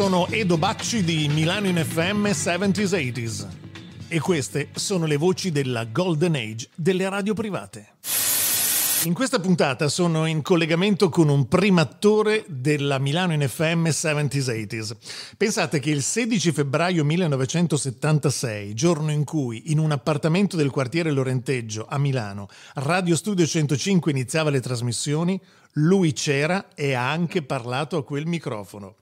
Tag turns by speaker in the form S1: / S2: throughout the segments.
S1: sono Edo Bacci di Milano in FM 70s 80s e queste sono le voci della Golden Age delle radio private. In questa puntata sono in collegamento con un primattore della Milano in FM 70s 80s. Pensate che il 16 febbraio 1976, giorno in cui in un appartamento del quartiere Lorenteggio a Milano Radio Studio 105 iniziava le trasmissioni, lui c'era e ha anche parlato a quel microfono.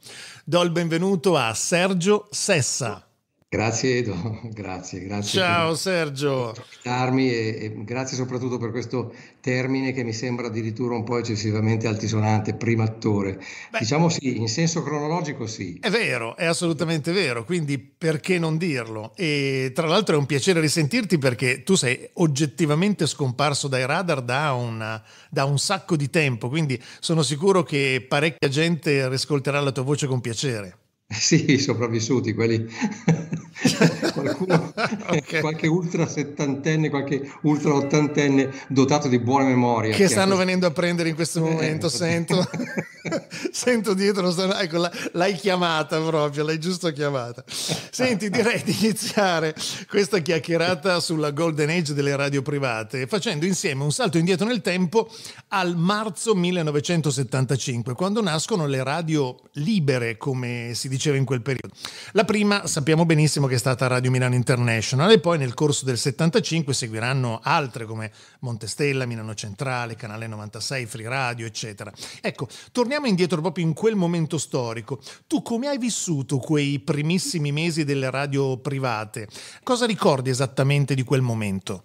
S1: Do il benvenuto a Sergio Sessa. Grazie Edo, grazie, grazie. Ciao per,
S2: Sergio. Per e, e grazie soprattutto per questo termine che mi sembra addirittura un po' eccessivamente altisonante, primo attore. Beh, diciamo sì, in senso cronologico sì.
S1: È vero, è assolutamente vero, quindi perché non dirlo? E tra l'altro è un piacere risentirti perché tu sei oggettivamente scomparso dai radar da, una, da un sacco di tempo, quindi sono sicuro che parecchia gente riscolterà la tua voce con piacere.
S2: Eh sì, i sopravvissuti, quelli qualcuno, okay. qualche ultra settantenne, qualche ultra ottantenne dotato di buona memoria. Che stanno
S1: venendo a prendere in questo eh, momento, ecco. sento. sento dietro, ecco, l'hai chiamata proprio, l'hai giusto chiamata. Senti, direi di iniziare questa chiacchierata sulla golden age delle radio private, facendo insieme un salto indietro nel tempo al marzo 1975, quando nascono le radio libere, come si diceva in quel periodo. La prima sappiamo benissimo che è stata Radio Milano International e poi nel corso del 75 seguiranno altre come Montestella, Milano Centrale, Canale 96, Free Radio, eccetera. Ecco, torniamo indietro indietro proprio in quel momento storico, tu come hai vissuto quei primissimi mesi delle radio private? Cosa ricordi esattamente di quel momento?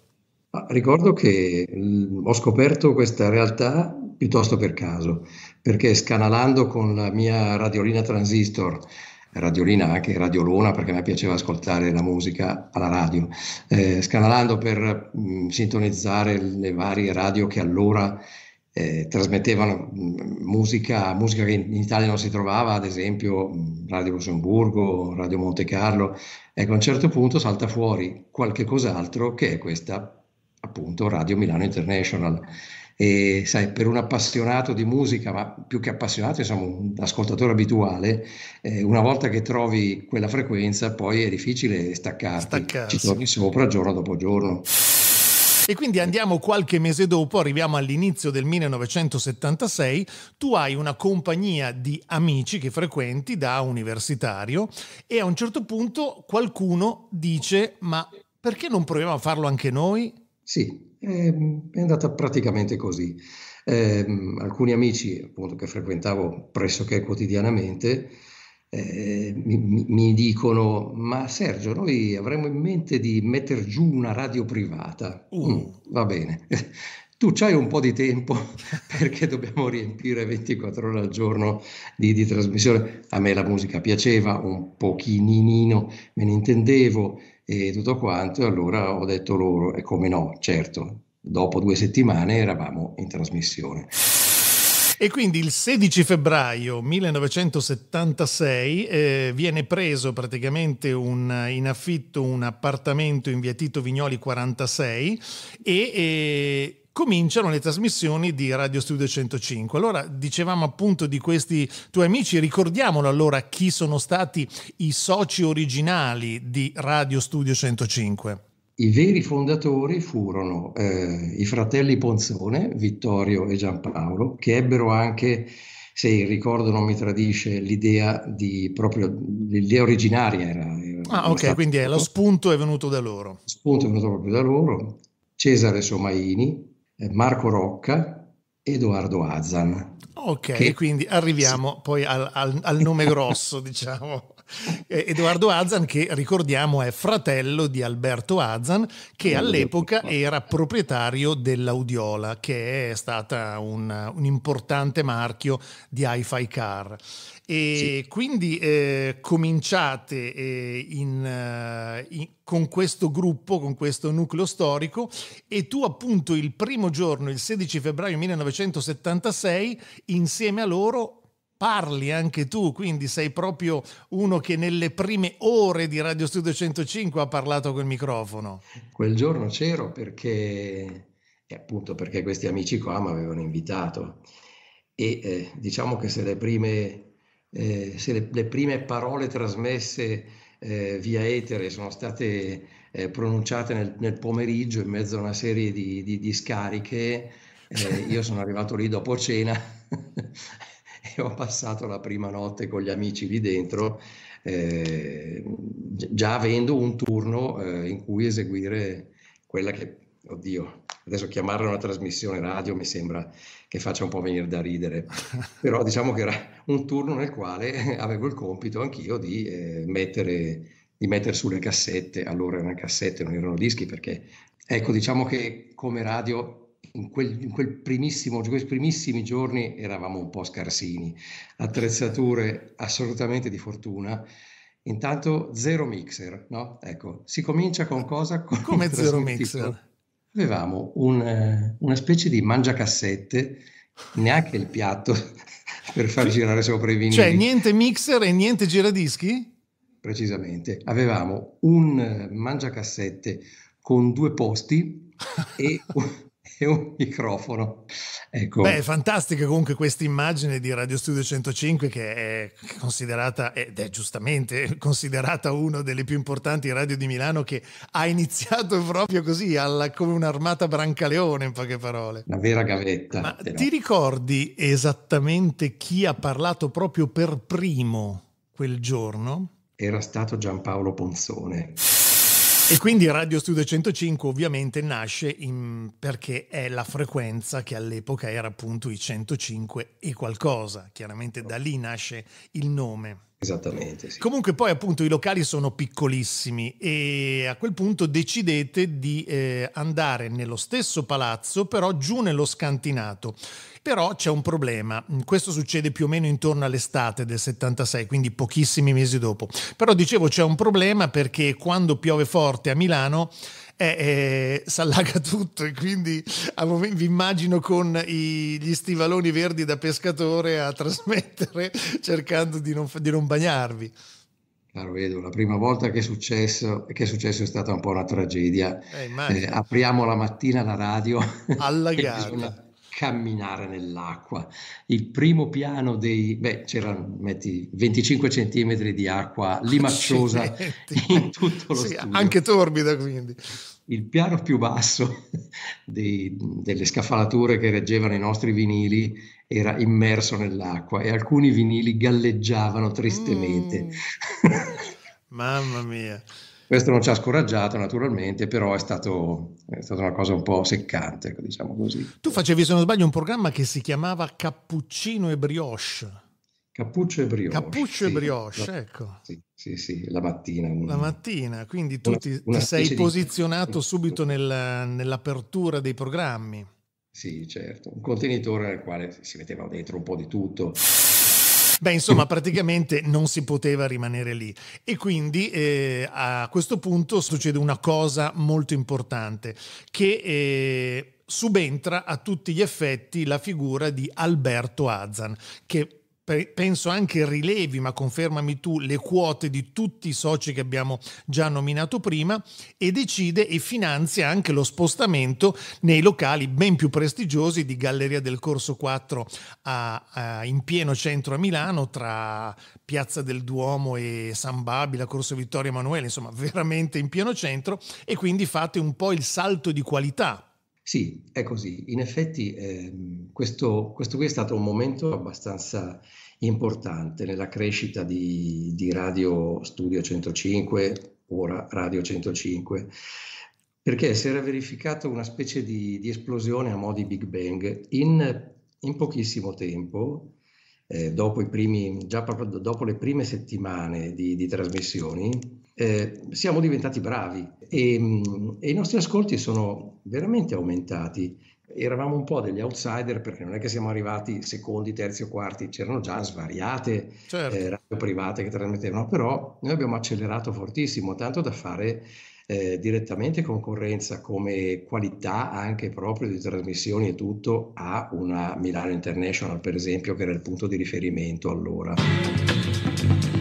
S2: Ricordo che mm, ho scoperto questa realtà piuttosto per caso, perché scanalando con la mia radiolina transistor, radiolina anche radiolona perché a me piaceva ascoltare la musica alla radio, eh, scanalando per mh, mm, sintonizzare le varie radio che allora eh, trasmettevano mm, musica, musica, che in Italia non si trovava, ad esempio mm, Radio Lussemburgo, Radio Monte Carlo. Ecco, a un certo punto salta fuori qualche cos'altro che è questa, appunto, Radio Milano International. E sai, per un appassionato di musica, ma più che appassionato, insomma, un ascoltatore abituale, eh, una volta che trovi quella frequenza, poi è difficile staccarti. Staccarsi. Ci torni sopra giorno dopo giorno.
S1: E quindi andiamo qualche mese dopo, arriviamo all'inizio del 1976, tu hai una compagnia di amici che frequenti da universitario e a un certo punto qualcuno dice ma perché non proviamo a farlo anche noi? Sì,
S2: ehm, è andata praticamente così. Eh, alcuni amici appunto, che frequentavo pressoché quotidianamente eh, mi, mi, dicono, ma Sergio, noi avremmo in mente di mettere giù una radio privata. Uh. Mm, va bene, tu c'hai un po' di tempo perché dobbiamo riempire 24 ore al giorno di, di trasmissione. A me la musica piaceva un pochinino, me ne intendevo e tutto quanto, e allora ho detto loro, e come no, certo, dopo due settimane eravamo in trasmissione.
S1: E quindi il 16 febbraio 1976 eh, viene preso praticamente un, in affitto un appartamento in via Tito Vignoli 46 e, e cominciano le trasmissioni di Radio Studio 105. Allora dicevamo appunto di questi tuoi amici, ricordiamolo allora chi sono stati i soci originali di Radio Studio 105.
S2: I veri fondatori furono eh, i fratelli Ponzone, Vittorio e Giampaolo, che ebbero anche, se il ricordo non mi tradisce, l'idea, di, proprio, l'idea originaria era, era ah, ok, quindi
S1: è, lo spunto è venuto da loro. Lo
S2: spunto è venuto proprio da loro. Cesare Somaini, eh, Marco Rocca, Edoardo Azzan.
S1: Ok, che... quindi arriviamo sì. poi al, al, al nome grosso, diciamo. Eh, Edoardo Azan, che ricordiamo è fratello di Alberto Azan, che all'epoca era proprietario dell'Audiola che è stata un, un importante marchio di hi-fi car. E sì. quindi eh, cominciate eh, in, eh, in, con questo gruppo, con questo nucleo storico e tu appunto il primo giorno, il 16 febbraio 1976, insieme a loro parli anche tu, quindi sei proprio uno che nelle prime ore di Radio Studio 105 ha parlato col microfono.
S2: Quel giorno c'ero perché, eh, appunto perché questi amici qua mi avevano invitato e eh, diciamo che se le prime, eh, se le, le prime parole trasmesse eh, via etere sono state eh, pronunciate nel, nel, pomeriggio in mezzo a una serie di, di, di scariche, eh, io sono arrivato lì dopo cena e ho passato la prima notte con gli amici lì dentro, eh, già avendo un turno eh, in cui eseguire quella che, oddio, adesso chiamarla una trasmissione radio mi sembra che faccia un po' venire da ridere, però diciamo che era un turno nel quale avevo il compito anch'io di eh, mettere di mettere sulle cassette, allora erano cassette, non erano dischi, perché ecco, diciamo che come radio in, quel, in, quel primissimo, in quei primissimi giorni eravamo un po' scarsini, attrezzature assolutamente di fortuna. Intanto zero mixer, no? Ecco, si comincia con cosa?
S1: Con Come zero
S2: mixer? Avevamo un, eh, una specie di mangiacassette, neanche il piatto per far girare sopra i vinili. Cioè,
S1: niente mixer e niente giradischi?
S2: Precisamente. Avevamo un eh, mangiacassette con due posti e e un microfono. Ecco. Beh, è
S1: fantastica comunque questa immagine di Radio Studio 105 che è considerata, ed è giustamente considerata una delle più importanti radio di Milano che ha iniziato proprio così, alla, come un'armata brancaleone in poche parole. La
S2: vera gavetta. Ma però. ti
S1: ricordi esattamente chi ha parlato proprio per primo quel giorno?
S2: Era stato Giampaolo Ponzone.
S1: E quindi Radio Studio 105 ovviamente nasce in, perché è la frequenza che all'epoca era appunto i 105 e qualcosa. Chiaramente da lì nasce il nome.
S2: Esattamente.
S1: Sì. Comunque poi appunto i locali sono piccolissimi e a quel punto decidete di eh, andare nello stesso palazzo però giù nello scantinato. Però c'è un problema, questo succede più o meno intorno all'estate del 76, quindi pochissimi mesi dopo. Però dicevo c'è un problema perché quando piove forte a Milano eh, eh, si allaga tutto e quindi vi immagino con i, gli stivaloni verdi da pescatore a trasmettere cercando di non, di non bagnarvi.
S2: Vedo, la prima volta che è, successo, che è successo è stata un po' una tragedia. Eh, eh, apriamo la mattina la radio. Allagata. bisogna, camminare nell'acqua. Il primo piano dei, beh, c'erano, metti, 25 centimetri di acqua limacciosa
S1: Accidenti.
S2: in tutto lo sì, studio.
S1: Anche torbida quindi.
S2: Il piano più basso dei, delle scaffalature che reggevano i nostri vinili era immerso nell'acqua e alcuni vinili galleggiavano tristemente. Mm. Mamma mia. Questo non ci ha scoraggiato naturalmente, però è, stato, è stata una cosa un po' seccante, ecco, diciamo così.
S1: Tu facevi, se non sbaglio, un programma che si chiamava Cappuccino e Brioche. Cappuccio e brioche. Cappuccio sì, e brioche, la,
S2: ecco. Sì, sì, sì, la mattina. Un, la
S1: mattina, quindi tu una, ti, una ti sei posizionato di... subito nel, nell'apertura dei programmi.
S2: Sì, certo, un contenitore nel quale si metteva dentro un po' di tutto.
S1: Beh, insomma, praticamente non si poteva rimanere lì. E quindi eh, a questo punto succede una cosa molto importante, che... Eh, subentra a tutti gli effetti la figura di Alberto Azan, che penso anche rilevi, ma confermami tu, le quote di tutti i soci che abbiamo già nominato prima e decide e finanzia anche lo spostamento nei locali ben più prestigiosi di Galleria del Corso 4 a, a, in pieno centro a Milano, tra Piazza del Duomo e San Babi, la Corso Vittorio Emanuele, insomma veramente in pieno centro e quindi fate un po' il salto di qualità
S2: sì, è così. In effetti ehm, questo, questo, qui è stato un momento abbastanza importante nella crescita di, di Radio Studio 105, ora Radio 105, perché si era verificata una specie di, di, esplosione a modi Big Bang in, in pochissimo tempo, eh, dopo, primi, già proprio dopo le prime settimane di, di trasmissioni, eh, siamo diventati bravi e, mm, e, i nostri ascolti sono veramente aumentati. Eravamo un po' degli outsider perché non è che siamo arrivati secondi, terzi o quarti, c'erano già svariate certo. eh, radio private che trasmettevano, però noi abbiamo accelerato fortissimo, tanto da fare eh, direttamente concorrenza come qualità anche proprio di trasmissioni e tutto a una Milano International, per esempio, che era il punto di riferimento allora.